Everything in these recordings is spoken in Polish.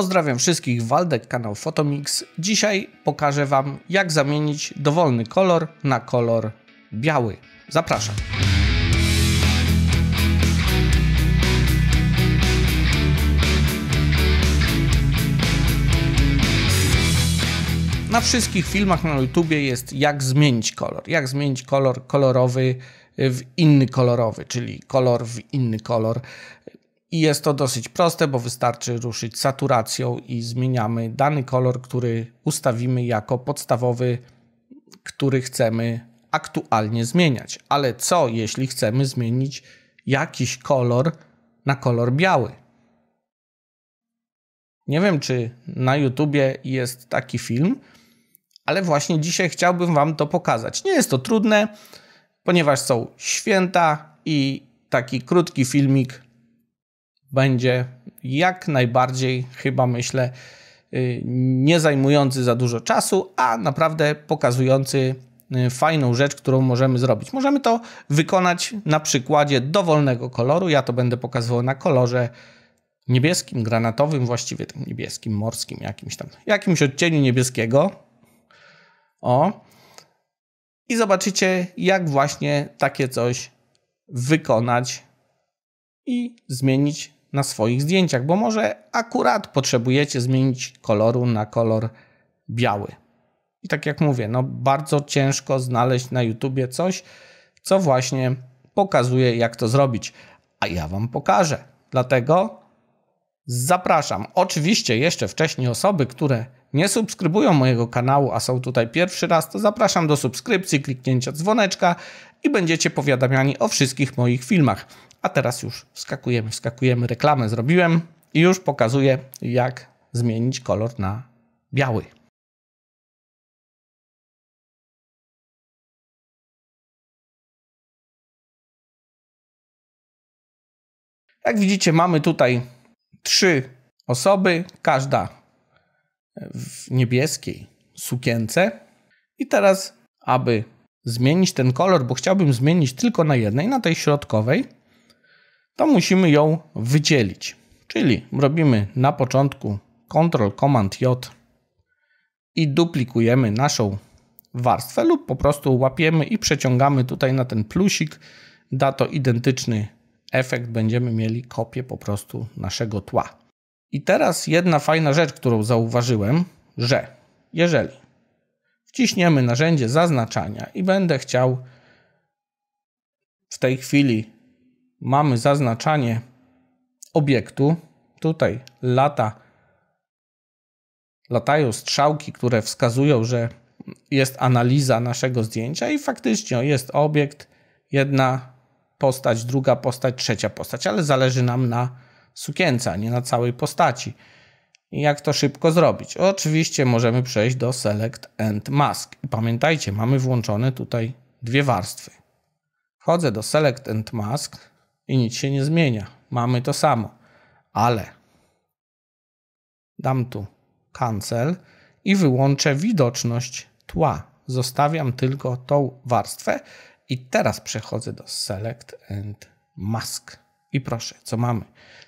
Pozdrawiam wszystkich, Waldek, kanał Fotomix. Dzisiaj pokażę Wam, jak zamienić dowolny kolor na kolor biały. Zapraszam. Na wszystkich filmach na YouTubie jest jak zmienić kolor. Jak zmienić kolor kolorowy w inny kolorowy, czyli kolor w inny kolor. I jest to dosyć proste, bo wystarczy ruszyć saturacją i zmieniamy dany kolor, który ustawimy jako podstawowy, który chcemy aktualnie zmieniać. Ale co jeśli chcemy zmienić jakiś kolor na kolor biały? Nie wiem, czy na YouTubie jest taki film, ale właśnie dzisiaj chciałbym Wam to pokazać. Nie jest to trudne, ponieważ są święta i taki krótki filmik będzie jak najbardziej, chyba myślę, y, nie zajmujący za dużo czasu, a naprawdę pokazujący y, fajną rzecz, którą możemy zrobić. Możemy to wykonać na przykładzie dowolnego koloru. Ja to będę pokazywał na kolorze niebieskim, granatowym, właściwie tym niebieskim, morskim, jakimś tam, jakimś odcieniu niebieskiego. O. I zobaczycie, jak właśnie takie coś wykonać i zmienić na swoich zdjęciach, bo może akurat potrzebujecie zmienić koloru na kolor biały. I tak jak mówię, no bardzo ciężko znaleźć na YouTubie coś, co właśnie pokazuje, jak to zrobić. A ja Wam pokażę. Dlatego zapraszam. Oczywiście jeszcze wcześniej osoby, które nie subskrybują mojego kanału, a są tutaj pierwszy raz, to zapraszam do subskrypcji, kliknięcia dzwoneczka i będziecie powiadamiani o wszystkich moich filmach. A teraz już wskakujemy, wskakujemy, reklamę zrobiłem i już pokazuję, jak zmienić kolor na biały. Jak widzicie, mamy tutaj trzy osoby, każda w niebieskiej sukience. I teraz, aby zmienić ten kolor, bo chciałbym zmienić tylko na jednej, na tej środkowej, to musimy ją wydzielić. Czyli robimy na początku Ctrl Command J i duplikujemy naszą warstwę lub po prostu łapiemy i przeciągamy tutaj na ten plusik. Da to identyczny efekt, będziemy mieli kopię po prostu naszego tła. I teraz jedna fajna rzecz, którą zauważyłem, że jeżeli wciśniemy narzędzie zaznaczania i będę chciał w tej chwili mamy zaznaczanie obiektu. Tutaj lata, latają strzałki, które wskazują, że jest analiza naszego zdjęcia i faktycznie jest obiekt, jedna postać, druga postać, trzecia postać, ale zależy nam na sukience, a nie na całej postaci. jak to szybko zrobić? Oczywiście możemy przejść do Select and Mask. I pamiętajcie, mamy włączone tutaj dwie warstwy. Wchodzę do Select and Mask, i nic się nie zmienia. Mamy to samo, ale dam tu cancel i wyłączę widoczność tła. Zostawiam tylko tą warstwę i teraz przechodzę do select and mask. I proszę, co mamy?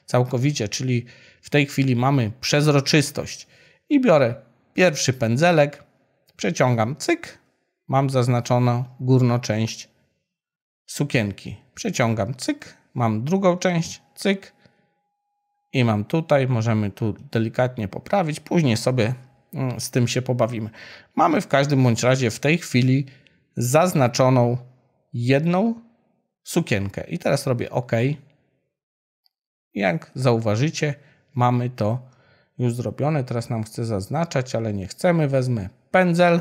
Całkowicie, czyli w tej chwili mamy przezroczystość i biorę pierwszy pędzelek, przeciągam, cyk, mam zaznaczoną górną część sukienki. Przeciągam, cyk, mam drugą część, cyk i mam tutaj, możemy tu delikatnie poprawić, później sobie mm, z tym się pobawimy. Mamy w każdym bądź razie w tej chwili zaznaczoną jedną sukienkę i teraz robię OK. Jak zauważycie, mamy to już zrobione. Teraz nam chce zaznaczać, ale nie chcemy. Wezmę pędzel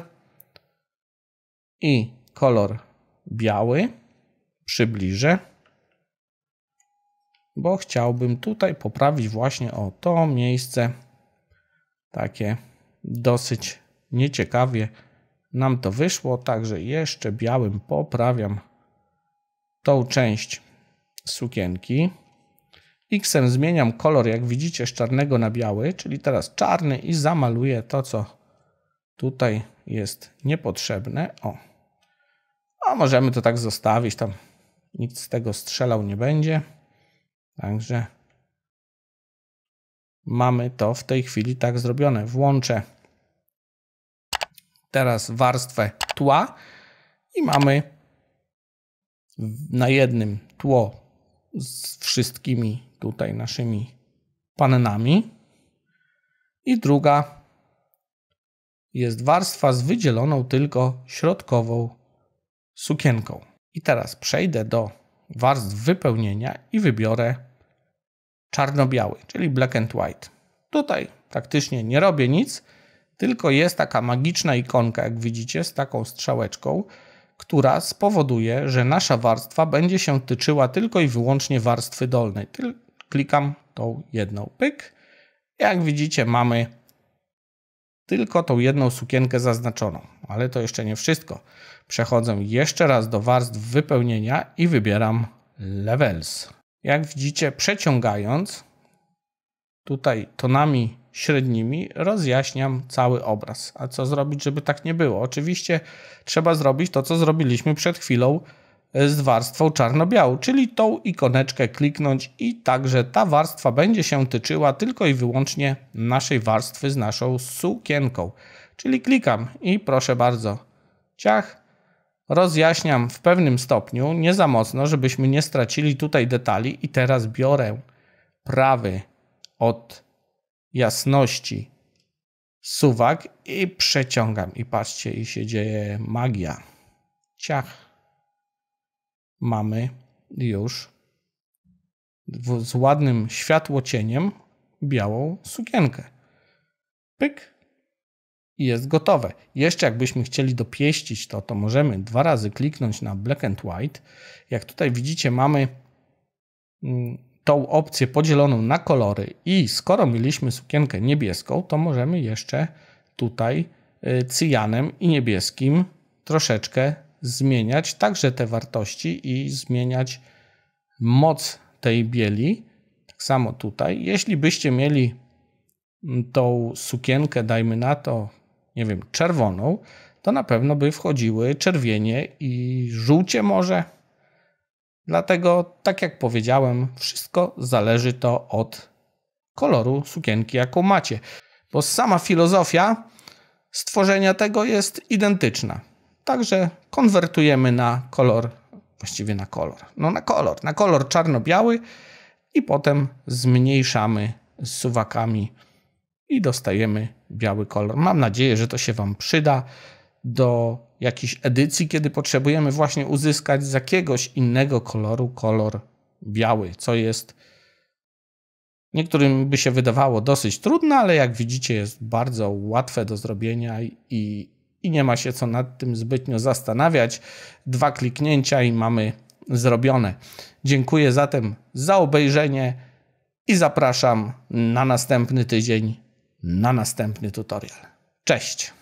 i kolor biały. Przybliżę bo chciałbym tutaj poprawić właśnie o to miejsce takie dosyć nieciekawie nam to wyszło, także jeszcze białym poprawiam tą część sukienki. Xem zmieniam kolor, jak widzicie, z czarnego na biały, czyli teraz czarny i zamaluję to, co tutaj jest niepotrzebne. O, a możemy to tak zostawić, tam nic z tego strzelał nie będzie. Także mamy to w tej chwili tak zrobione. Włączę teraz warstwę tła i mamy na jednym tło z wszystkimi tutaj naszymi pannami i druga jest warstwa z wydzieloną tylko środkową sukienką. I teraz przejdę do warstw wypełnienia i wybiorę czarno-biały, czyli black and white. Tutaj praktycznie nie robię nic, tylko jest taka magiczna ikonka, jak widzicie, z taką strzałeczką, która spowoduje, że nasza warstwa będzie się tyczyła tylko i wyłącznie warstwy dolnej. Klikam tą jedną pyk. Jak widzicie, mamy tylko tą jedną sukienkę zaznaczoną ale to jeszcze nie wszystko. Przechodzę jeszcze raz do warstw wypełnienia i wybieram Levels. Jak widzicie, przeciągając tutaj tonami średnimi rozjaśniam cały obraz. A co zrobić, żeby tak nie było? Oczywiście trzeba zrobić to, co zrobiliśmy przed chwilą e, z warstwą czarno-białą, czyli tą ikoneczkę kliknąć i także ta warstwa będzie się tyczyła tylko i wyłącznie naszej warstwy z naszą sukienką. Czyli klikam i proszę bardzo, ciach, rozjaśniam w pewnym stopniu, nie za mocno, żebyśmy nie stracili tutaj detali i teraz biorę prawy od jasności suwak i przeciągam i patrzcie i się dzieje magia. Ciach. Mamy już z ładnym światłocieniem białą sukienkę. Pyk i jest gotowe. Jeszcze jakbyśmy chcieli dopieścić to, to możemy dwa razy kliknąć na black and white. Jak tutaj widzicie mamy mm, tą opcję podzieloną na kolory i skoro mieliśmy sukienkę niebieską, to możemy jeszcze tutaj y, cyjanem i niebieskim troszeczkę zmieniać także te wartości i zmieniać moc tej bieli. Tak samo tutaj. Jeśli byście mieli mm, tą sukienkę, dajmy na to nie wiem, czerwoną, to na pewno by wchodziły czerwienie i żółcie może. Dlatego, tak jak powiedziałem, wszystko zależy to od koloru sukienki, jaką macie. Bo sama filozofia stworzenia tego jest identyczna. Także konwertujemy na kolor, właściwie na kolor, no na kolor, na kolor czarno-biały i potem zmniejszamy z suwakami i dostajemy biały kolor. Mam nadzieję, że to się Wam przyda do jakiejś edycji, kiedy potrzebujemy właśnie uzyskać z jakiegoś innego koloru kolor biały, co jest niektórym by się wydawało dosyć trudne, ale jak widzicie jest bardzo łatwe do zrobienia i, i nie ma się co nad tym zbytnio zastanawiać. Dwa kliknięcia i mamy zrobione. Dziękuję zatem za obejrzenie i zapraszam na następny tydzień na następny tutorial. Cześć!